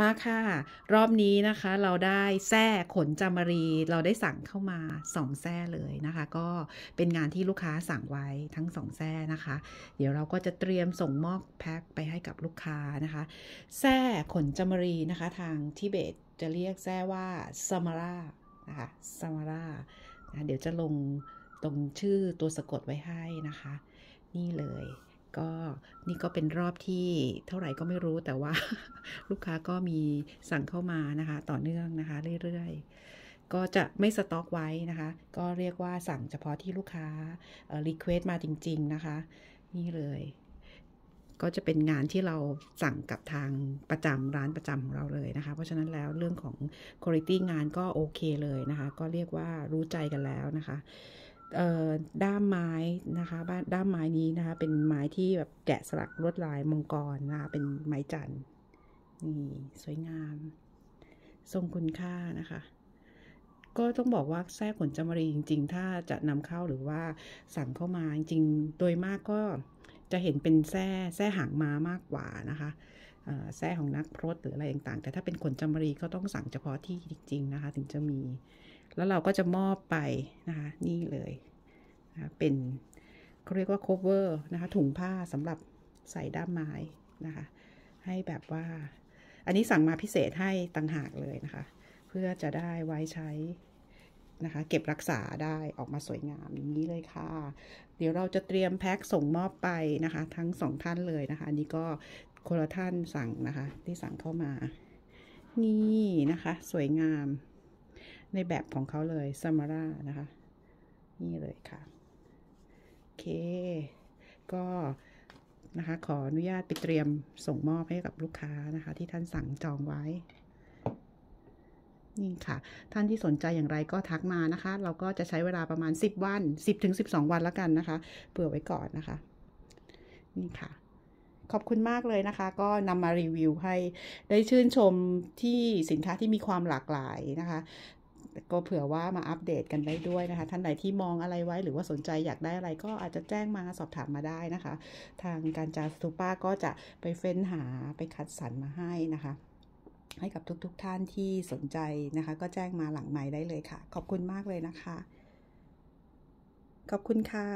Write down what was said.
มาค่ะรอบนี้นะคะ เราได้แส้ขนจามรี เราได้สั่งเข้ามา2แส้เลยนะคะ ก็เป็นงานที่ลูกค้าสั่งไว้ทั้ง2แส้นะคะ เดี๋ยวเราก็จะเตรียมส่งมอบแพ็คไปให้กับลูกค้านะคะแส้ขนจามรีนะคะทางทิเบตจะเรียกแส้ว่าซามารานะคะซามารานะเดี๋ยวจะลงตรงชื่อตัวสะกดไว้ให้นะคะ นี่เลยนี่ก็เป็นรอบที่เท่าไหร่ก็ไม่รู้แต่ว่า ลูกค้าก็มีสั่งเข้ามานะคะ ต่อเนื่องนะคะเรื่อยๆ ก็จะไม่สต็อกไว้นะคะ ก็เรียกว่าสั่งเฉพาะที่ลูกค้ารีเควสต์มาจริงๆนะคะ นี่เลย ก็จะเป็นงานที่เราสั่งกับทางประจำร้านประจำของเราเลยนะคะ เพราะฉะนั้นแล้วเรื่องของคุณภาพงานก็โอเคเลยนะคะ ก็เรียกว่ารู้ใจกันแล้วนะคะด้ามไม้นะคะ บ้านด้ามไม้นี้นะคะ เป็นไม้ที่แบบแกะสลักลวดลายมังกรนะคะ เป็นไม้จันนี่สวยงาม ทรงคุณค่านะคะ ก็ต้องบอกว่าแท้ขนจมรีจริงๆถ้าจะนำเข้าหรือว่าสั่งเข้ามา จริงๆโดยมากก็จะเห็นเป็นแท้แท้หางม้ามากกว่านะคะแท้ของนักพรตหรืออะไรต่างๆแต่ถ้าเป็นขนจมรีก็ต้องสั่งเฉพาะที่ จริง ๆ นะคะ ถึงจะมีแล้วเราก็จะมอบไปนะคะนี่เลยนะเป็นเขาเรียกว่า cover นะคะ ถุงผ้าสำหรับใส่ด้ามไม้นะคะ ให้แบบว่า อันนี้สั่งมาพิเศษให้ต่างหากเลยนะคะ เพื่อจะได้ไว้ใช้นะคะ เก็บรักษาได้ออกมาสวยงามอย่างนี้เลยค่ะ เดี๋ยวเราจะเตรียมแพ็คส่งมอบไปนะคะทั้งสองท่านเลยนะคะ อันนี้ก็คนละท่านสั่งนะคะ ที่สั่งเข้ามา นี่นะคะ สวยงามในแบบของเขาเลยซามาร่านะคะ นี่เลยค่ะ โอเค ก็ นะคะขออนุญาตไปเตรียมส่งมอบให้กับลูกค้านะคะ ที่ท่านสั่งจองไว้นี่ค่ะ ท่านที่สนใจอย่างไรก็ทักมานะคะ เราก็จะใช้เวลาประมาณ10วัน10ถึง12วันแล้วกันนะคะเผื่อไว้ก่อนนะคะนี่ค่ะ ขอบคุณมากเลยนะคะ ก็นำมารีวิวให้ได้ชื่นชมที่สินค้าที่มีความหลากหลายนะคะก็เผื่อว่ามาอัปเดตกันได้ด้วยนะคะ ท่านไหนที่มองอะไรไว้ หรือว่าสนใจอยากได้ อะไร ก็อาจจะแจ้งมาสอบถามมาได้นะคะ ทางการจาสตูป้าก็จะไปเฟ้นหาไป คัดสรรมาให้นะคะ ให้กับทุกๆทท่านที่สนใจนะคะ ก็แจ้งมาหลังไม้ได้เลยค่ะ ขอบคุณมากเลยนะคะ ขอบคุณค่ะ